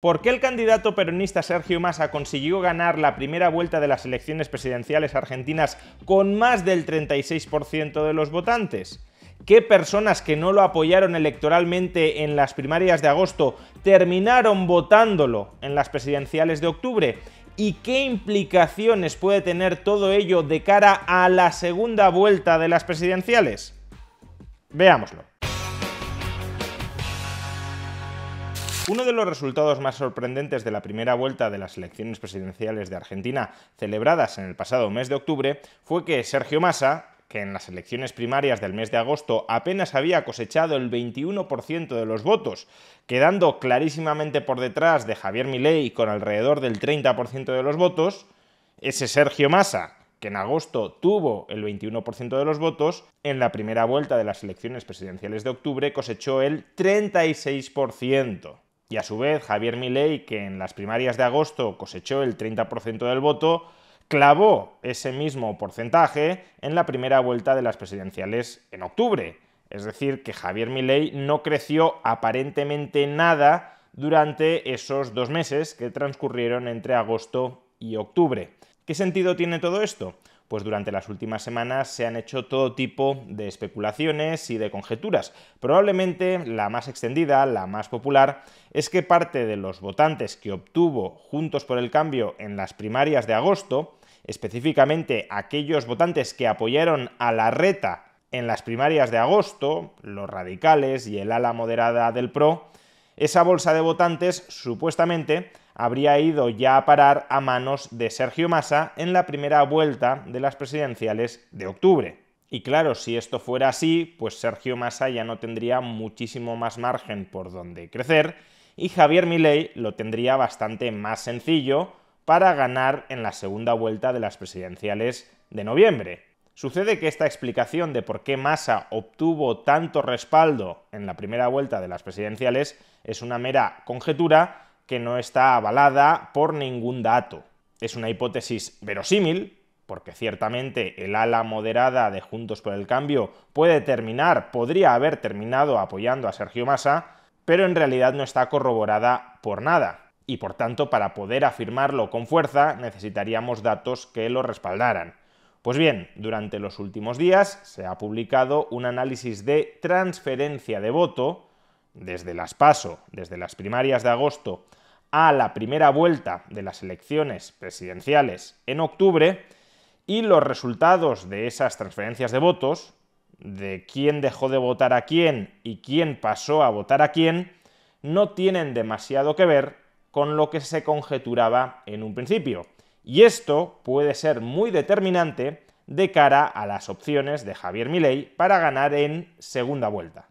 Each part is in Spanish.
¿Por qué el candidato peronista Sergio Massa consiguió ganar la primera vuelta de las elecciones presidenciales argentinas con más del 36% de los votantes? ¿Qué personas que no lo apoyaron electoralmente en las primarias de agosto terminaron votándolo en las presidenciales de octubre? ¿Y qué implicaciones puede tener todo ello de cara a la segunda vuelta de las presidenciales? Veámoslo. Uno de los resultados más sorprendentes de la primera vuelta de las elecciones presidenciales de Argentina celebradas en el pasado mes de octubre fue que Sergio Massa, que en las elecciones primarias del mes de agosto apenas había cosechado el 21% de los votos, quedando clarísimamente por detrás de Javier Milei con alrededor del 30% de los votos, ese Sergio Massa, que en agosto tuvo el 21% de los votos, en la primera vuelta de las elecciones presidenciales de octubre cosechó el 36% y a su vez Javier Milei, que en las primarias de agosto cosechó el 30% del voto, clavó ese mismo porcentaje en la primera vuelta de las presidenciales en octubre. Es decir, que Javier Milei no creció aparentemente nada durante esos dos meses que transcurrieron entre agosto y octubre. ¿Qué sentido tiene todo esto? pues durante las últimas semanas se han hecho todo tipo de especulaciones y de conjeturas. Probablemente la más extendida, la más popular, es que parte de los votantes que obtuvo Juntos por el Cambio en las primarias de agosto, específicamente aquellos votantes que apoyaron a la reta en las primarias de agosto, los radicales y el ala moderada del PRO, esa bolsa de votantes supuestamente habría ido ya a parar a manos de Sergio Massa en la primera vuelta de las presidenciales de octubre. Y claro, si esto fuera así, pues Sergio Massa ya no tendría muchísimo más margen por donde crecer y Javier Milei lo tendría bastante más sencillo para ganar en la segunda vuelta de las presidenciales de noviembre. Sucede que esta explicación de por qué Massa obtuvo tanto respaldo en la primera vuelta de las presidenciales es una mera conjetura que no está avalada por ningún dato. Es una hipótesis verosímil, porque ciertamente el ala moderada de Juntos por el Cambio puede terminar, podría haber terminado apoyando a Sergio Massa, pero en realidad no está corroborada por nada. Y por tanto, para poder afirmarlo con fuerza, necesitaríamos datos que lo respaldaran. Pues bien, durante los últimos días se ha publicado un análisis de transferencia de voto desde las PASO, desde las primarias de agosto a la primera vuelta de las elecciones presidenciales en octubre y los resultados de esas transferencias de votos, de quién dejó de votar a quién y quién pasó a votar a quién, no tienen demasiado que ver con lo que se conjeturaba en un principio. Y esto puede ser muy determinante de cara a las opciones de Javier Milei para ganar en segunda vuelta.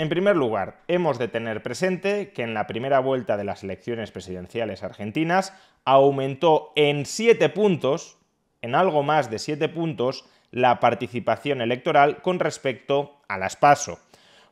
En primer lugar, hemos de tener presente que en la primera vuelta de las elecciones presidenciales argentinas aumentó en siete puntos, en algo más de siete puntos, la participación electoral con respecto a las PASO.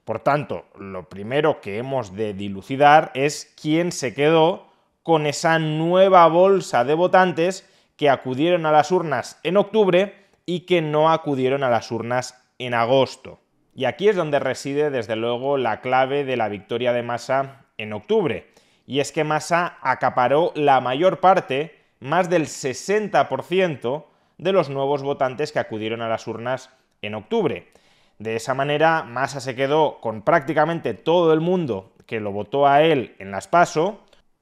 Por tanto, lo primero que hemos de dilucidar es quién se quedó con esa nueva bolsa de votantes que acudieron a las urnas en octubre y que no acudieron a las urnas en agosto. Y aquí es donde reside, desde luego, la clave de la victoria de Massa en octubre. Y es que Massa acaparó la mayor parte, más del 60%, de los nuevos votantes que acudieron a las urnas en octubre. De esa manera, Massa se quedó con prácticamente todo el mundo que lo votó a él en las PASO.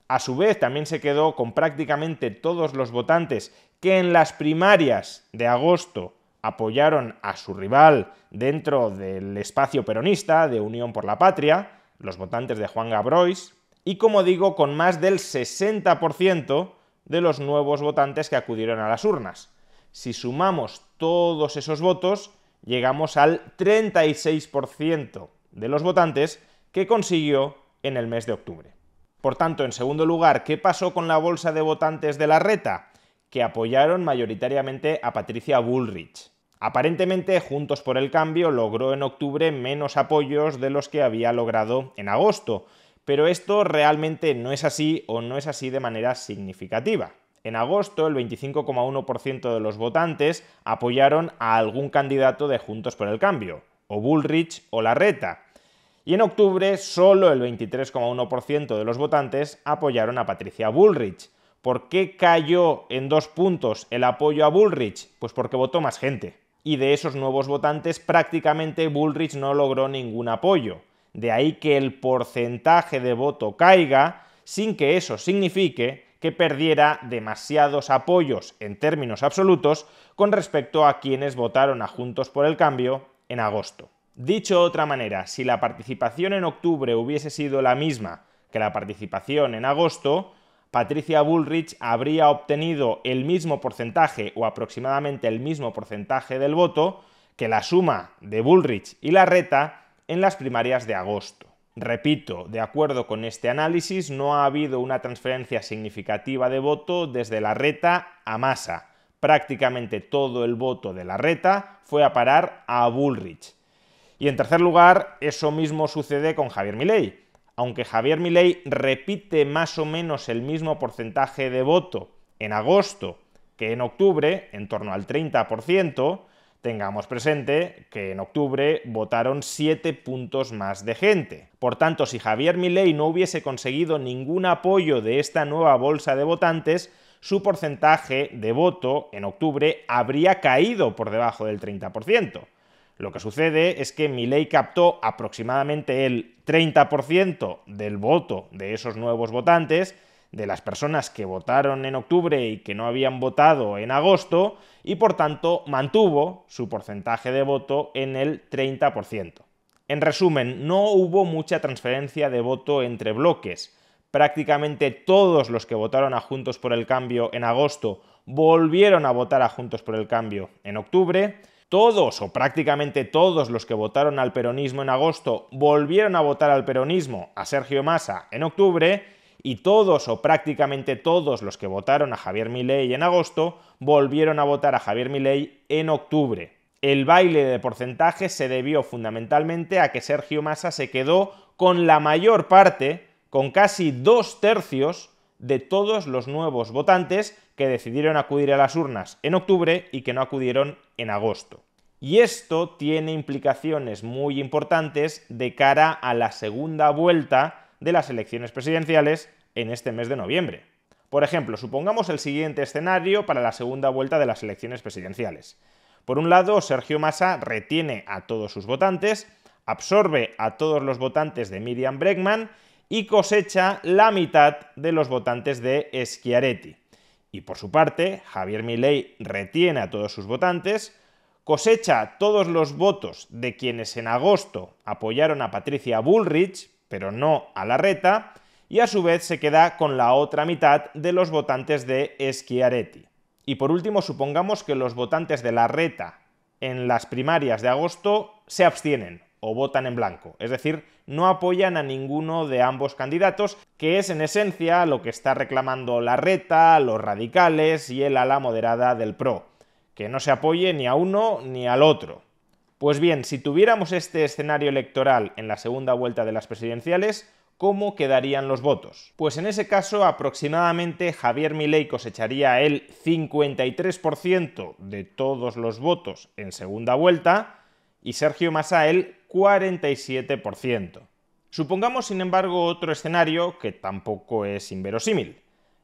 A su vez, también se quedó con prácticamente todos los votantes que en las primarias de agosto apoyaron a su rival dentro del espacio peronista de Unión por la Patria, los votantes de Juan Gabrois, y como digo, con más del 60% de los nuevos votantes que acudieron a las urnas. Si sumamos todos esos votos, llegamos al 36% de los votantes que consiguió en el mes de octubre. Por tanto, en segundo lugar, ¿qué pasó con la bolsa de votantes de la reta? Que apoyaron mayoritariamente a Patricia Bullrich. Aparentemente, Juntos por el Cambio logró en octubre menos apoyos de los que había logrado en agosto, pero esto realmente no es así o no es así de manera significativa. En agosto, el 25,1% de los votantes apoyaron a algún candidato de Juntos por el Cambio, o Bullrich o Larreta. Y en octubre, solo el 23,1% de los votantes apoyaron a Patricia Bullrich. ¿Por qué cayó en dos puntos el apoyo a Bullrich? Pues porque votó más gente y de esos nuevos votantes prácticamente Bullrich no logró ningún apoyo. De ahí que el porcentaje de voto caiga sin que eso signifique que perdiera demasiados apoyos en términos absolutos con respecto a quienes votaron a Juntos por el Cambio en agosto. Dicho de otra manera, si la participación en octubre hubiese sido la misma que la participación en agosto, Patricia Bullrich habría obtenido el mismo porcentaje o aproximadamente el mismo porcentaje del voto que la suma de Bullrich y la reta en las primarias de agosto. Repito, de acuerdo con este análisis, no ha habido una transferencia significativa de voto desde la reta a Massa. Prácticamente todo el voto de la reta fue a parar a Bullrich. Y en tercer lugar, eso mismo sucede con Javier Milei aunque Javier Milei repite más o menos el mismo porcentaje de voto en agosto que en octubre, en torno al 30%, Tengamos presente que en octubre votaron 7 puntos más de gente. Por tanto, si Javier Milei no hubiese conseguido ningún apoyo de esta nueva bolsa de votantes, su porcentaje de voto en octubre habría caído por debajo del 30%. Lo que sucede es que ley captó aproximadamente el 30% del voto de esos nuevos votantes, de las personas que votaron en octubre y que no habían votado en agosto, y por tanto mantuvo su porcentaje de voto en el 30%. En resumen, no hubo mucha transferencia de voto entre bloques. Prácticamente todos los que votaron a Juntos por el Cambio en agosto volvieron a votar a Juntos por el Cambio en octubre, todos o prácticamente todos los que votaron al peronismo en agosto volvieron a votar al peronismo a Sergio Massa en octubre y todos o prácticamente todos los que votaron a Javier Milei en agosto volvieron a votar a Javier Milei en octubre. El baile de porcentaje se debió fundamentalmente a que Sergio Massa se quedó con la mayor parte, con casi dos tercios de todos los nuevos votantes que decidieron acudir a las urnas en octubre y que no acudieron en agosto. Y esto tiene implicaciones muy importantes de cara a la segunda vuelta de las elecciones presidenciales en este mes de noviembre. Por ejemplo, supongamos el siguiente escenario para la segunda vuelta de las elecciones presidenciales. Por un lado, Sergio Massa retiene a todos sus votantes, absorbe a todos los votantes de Miriam Bregman y cosecha la mitad de los votantes de Schiaretti. Y por su parte, Javier Milei retiene a todos sus votantes, cosecha todos los votos de quienes en agosto apoyaron a Patricia Bullrich, pero no a La Reta y a su vez se queda con la otra mitad de los votantes de Schiaretti. Y por último, supongamos que los votantes de La Reta en las primarias de agosto se abstienen, o votan en blanco. Es decir, no apoyan a ninguno de ambos candidatos, que es en esencia lo que está reclamando la reta, los radicales y el ala moderada del PRO, que no se apoye ni a uno ni al otro. Pues bien, si tuviéramos este escenario electoral en la segunda vuelta de las presidenciales, ¿cómo quedarían los votos? Pues en ese caso aproximadamente Javier Milei cosecharía el 53% de todos los votos en segunda vuelta y Sergio Massa el 47%. Supongamos, sin embargo, otro escenario que tampoco es inverosímil.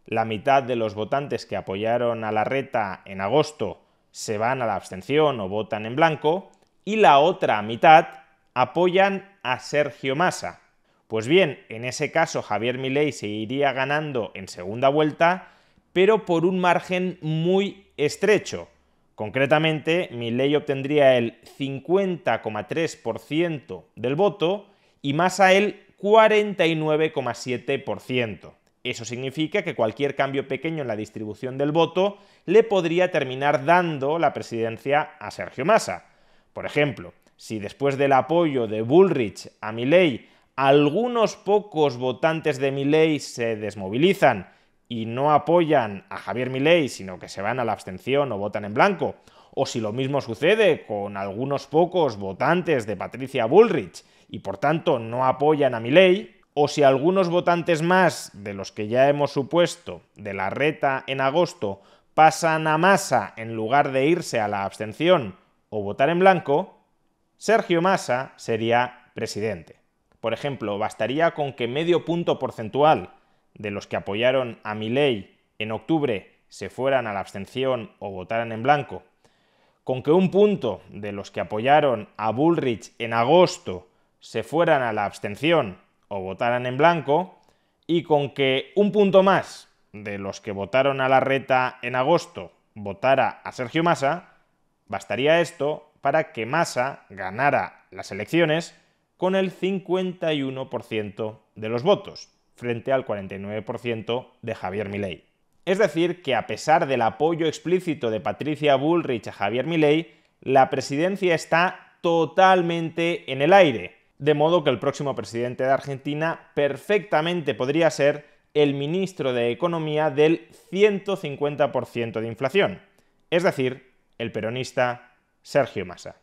La mitad de los votantes que apoyaron a la reta en agosto se van a la abstención o votan en blanco y la otra mitad apoyan a Sergio Massa. Pues bien, en ese caso Javier Milei se iría ganando en segunda vuelta, pero por un margen muy estrecho, Concretamente, Milley obtendría el 50,3% del voto y Massa el 49,7%. Eso significa que cualquier cambio pequeño en la distribución del voto le podría terminar dando la presidencia a Sergio Massa. Por ejemplo, si después del apoyo de Bullrich a Milley algunos pocos votantes de Milley se desmovilizan y no apoyan a Javier Milei, sino que se van a la abstención o votan en blanco, o si lo mismo sucede con algunos pocos votantes de Patricia Bullrich y por tanto no apoyan a Milei, o si algunos votantes más de los que ya hemos supuesto de la reta en agosto pasan a Massa en lugar de irse a la abstención o votar en blanco, Sergio Massa sería presidente. Por ejemplo, bastaría con que medio punto porcentual de los que apoyaron a Milley en octubre se fueran a la abstención o votaran en blanco, con que un punto de los que apoyaron a Bullrich en agosto se fueran a la abstención o votaran en blanco, y con que un punto más de los que votaron a la reta en agosto votara a Sergio Massa, bastaría esto para que Massa ganara las elecciones con el 51% de los votos frente al 49% de Javier Milei. Es decir, que a pesar del apoyo explícito de Patricia Bullrich a Javier Milei, la presidencia está totalmente en el aire, de modo que el próximo presidente de Argentina perfectamente podría ser el ministro de Economía del 150% de inflación, es decir, el peronista Sergio Massa.